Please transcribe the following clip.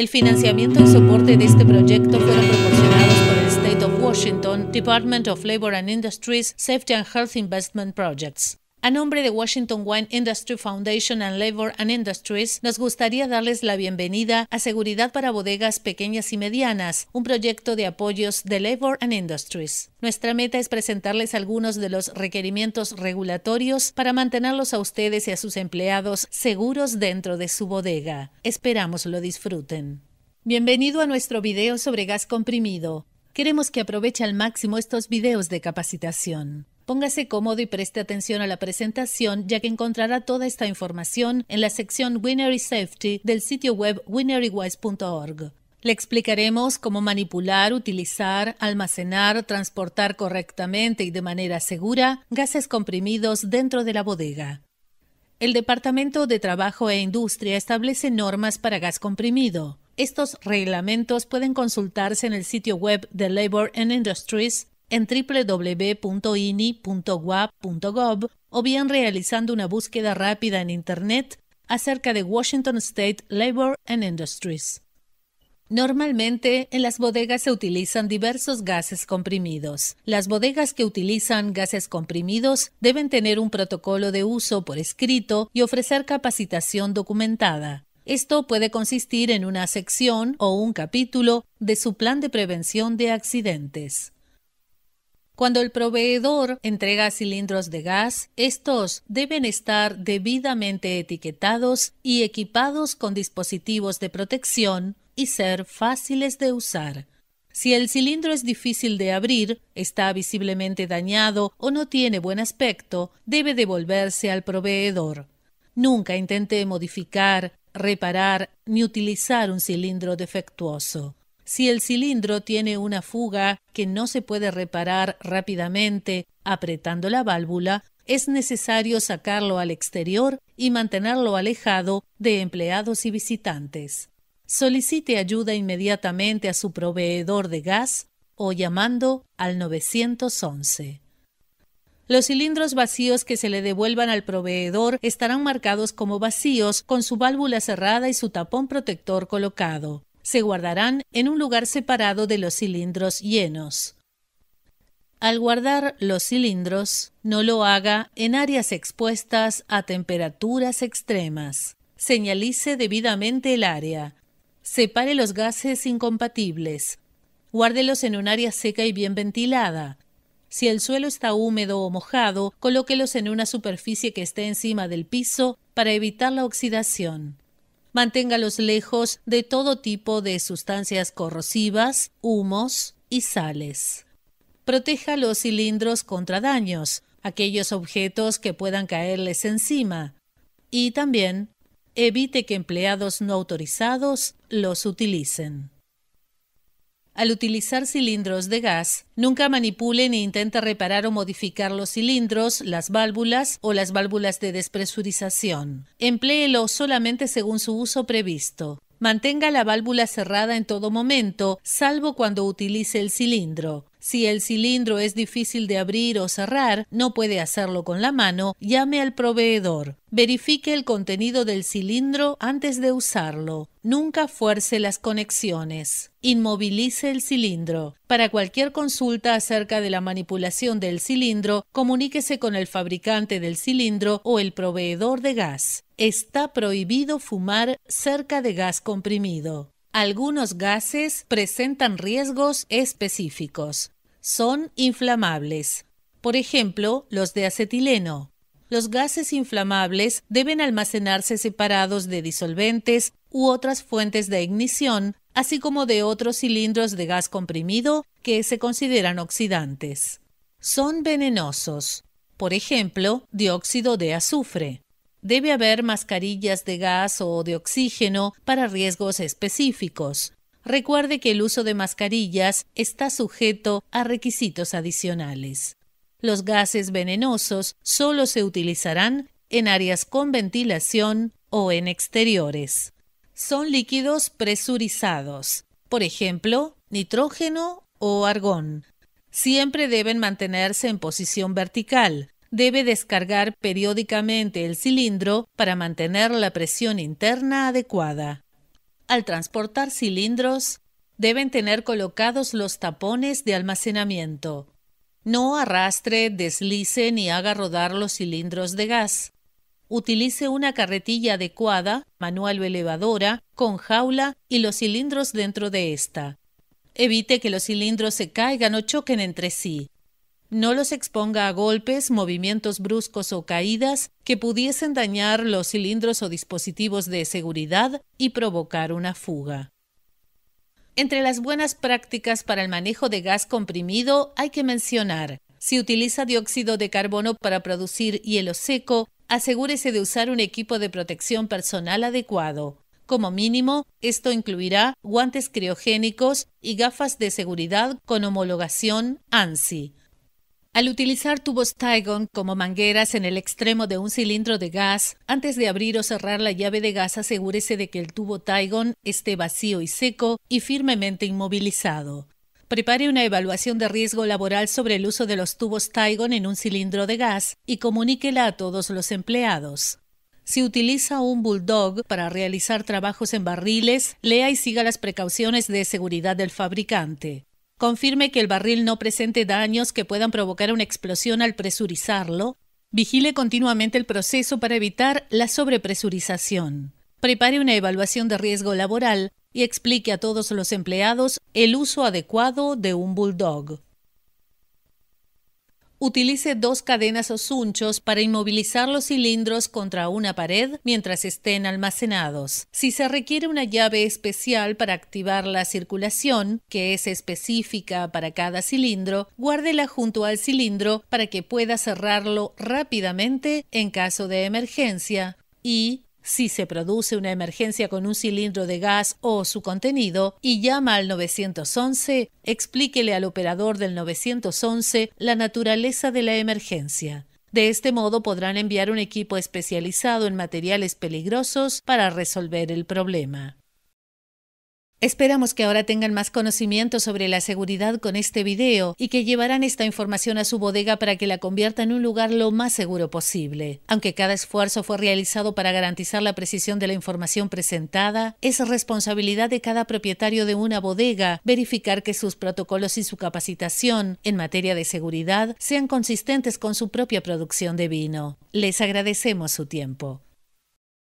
El financiamiento y soporte de este proyecto fueron proporcionados por el State of Washington, Department of Labor and Industries Safety and Health Investment Projects. A nombre de Washington Wine Industry Foundation and Labor and Industries, nos gustaría darles la bienvenida a Seguridad para Bodegas Pequeñas y Medianas, un proyecto de apoyos de Labor and Industries. Nuestra meta es presentarles algunos de los requerimientos regulatorios para mantenerlos a ustedes y a sus empleados seguros dentro de su bodega. Esperamos lo disfruten. Bienvenido a nuestro video sobre gas comprimido. Queremos que aproveche al máximo estos videos de capacitación. Póngase cómodo y preste atención a la presentación, ya que encontrará toda esta información en la sección Winery Safety del sitio web winerywise.org. Le explicaremos cómo manipular, utilizar, almacenar, transportar correctamente y de manera segura gases comprimidos dentro de la bodega. El Departamento de Trabajo e Industria establece normas para gas comprimido. Estos reglamentos pueden consultarse en el sitio web de Labor and Industries en www.ini.gov o bien realizando una búsqueda rápida en Internet acerca de Washington State Labor and Industries. Normalmente en las bodegas se utilizan diversos gases comprimidos. Las bodegas que utilizan gases comprimidos deben tener un protocolo de uso por escrito y ofrecer capacitación documentada. Esto puede consistir en una sección o un capítulo de su plan de prevención de accidentes. Cuando el proveedor entrega cilindros de gas, estos deben estar debidamente etiquetados y equipados con dispositivos de protección y ser fáciles de usar. Si el cilindro es difícil de abrir, está visiblemente dañado o no tiene buen aspecto, debe devolverse al proveedor. Nunca intente modificar, reparar ni utilizar un cilindro defectuoso. Si el cilindro tiene una fuga que no se puede reparar rápidamente apretando la válvula, es necesario sacarlo al exterior y mantenerlo alejado de empleados y visitantes. Solicite ayuda inmediatamente a su proveedor de gas o llamando al 911. Los cilindros vacíos que se le devuelvan al proveedor estarán marcados como vacíos con su válvula cerrada y su tapón protector colocado se guardarán en un lugar separado de los cilindros llenos. Al guardar los cilindros, no lo haga en áreas expuestas a temperaturas extremas. Señalice debidamente el área. Separe los gases incompatibles. Guárdelos en un área seca y bien ventilada. Si el suelo está húmedo o mojado, colóquelos en una superficie que esté encima del piso para evitar la oxidación. Manténgalos lejos de todo tipo de sustancias corrosivas, humos y sales. Proteja los cilindros contra daños, aquellos objetos que puedan caerles encima. Y también evite que empleados no autorizados los utilicen. Al utilizar cilindros de gas, nunca manipule ni intente reparar o modificar los cilindros, las válvulas o las válvulas de despresurización. Empléelo solamente según su uso previsto. Mantenga la válvula cerrada en todo momento, salvo cuando utilice el cilindro. Si el cilindro es difícil de abrir o cerrar, no puede hacerlo con la mano, llame al proveedor. Verifique el contenido del cilindro antes de usarlo. Nunca fuerce las conexiones. Inmovilice el cilindro. Para cualquier consulta acerca de la manipulación del cilindro, comuníquese con el fabricante del cilindro o el proveedor de gas. Está prohibido fumar cerca de gas comprimido. Algunos gases presentan riesgos específicos. Son inflamables. Por ejemplo, los de acetileno. Los gases inflamables deben almacenarse separados de disolventes u otras fuentes de ignición, así como de otros cilindros de gas comprimido que se consideran oxidantes. Son venenosos. Por ejemplo, dióxido de azufre. Debe haber mascarillas de gas o de oxígeno para riesgos específicos. Recuerde que el uso de mascarillas está sujeto a requisitos adicionales. Los gases venenosos solo se utilizarán en áreas con ventilación o en exteriores. Son líquidos presurizados, por ejemplo, nitrógeno o argón. Siempre deben mantenerse en posición vertical, debe descargar periódicamente el cilindro para mantener la presión interna adecuada. Al transportar cilindros, deben tener colocados los tapones de almacenamiento. No arrastre, deslice ni haga rodar los cilindros de gas. Utilice una carretilla adecuada, manual o elevadora, con jaula y los cilindros dentro de esta. Evite que los cilindros se caigan o choquen entre sí no los exponga a golpes, movimientos bruscos o caídas que pudiesen dañar los cilindros o dispositivos de seguridad y provocar una fuga. Entre las buenas prácticas para el manejo de gas comprimido hay que mencionar, si utiliza dióxido de carbono para producir hielo seco, asegúrese de usar un equipo de protección personal adecuado. Como mínimo, esto incluirá guantes criogénicos y gafas de seguridad con homologación ANSI. Al utilizar tubos Tygon como mangueras en el extremo de un cilindro de gas, antes de abrir o cerrar la llave de gas asegúrese de que el tubo Tygon esté vacío y seco y firmemente inmovilizado. Prepare una evaluación de riesgo laboral sobre el uso de los tubos Tygon en un cilindro de gas y comuníquela a todos los empleados. Si utiliza un bulldog para realizar trabajos en barriles, lea y siga las precauciones de seguridad del fabricante confirme que el barril no presente daños que puedan provocar una explosión al presurizarlo, vigile continuamente el proceso para evitar la sobrepresurización, prepare una evaluación de riesgo laboral y explique a todos los empleados el uso adecuado de un bulldog. Utilice dos cadenas o sunchos para inmovilizar los cilindros contra una pared mientras estén almacenados. Si se requiere una llave especial para activar la circulación, que es específica para cada cilindro, guárdela junto al cilindro para que pueda cerrarlo rápidamente en caso de emergencia y si se produce una emergencia con un cilindro de gas o su contenido y llama al 911, explíquele al operador del 911 la naturaleza de la emergencia. De este modo podrán enviar un equipo especializado en materiales peligrosos para resolver el problema. Esperamos que ahora tengan más conocimiento sobre la seguridad con este video y que llevarán esta información a su bodega para que la convierta en un lugar lo más seguro posible. Aunque cada esfuerzo fue realizado para garantizar la precisión de la información presentada, es responsabilidad de cada propietario de una bodega verificar que sus protocolos y su capacitación en materia de seguridad sean consistentes con su propia producción de vino. Les agradecemos su tiempo.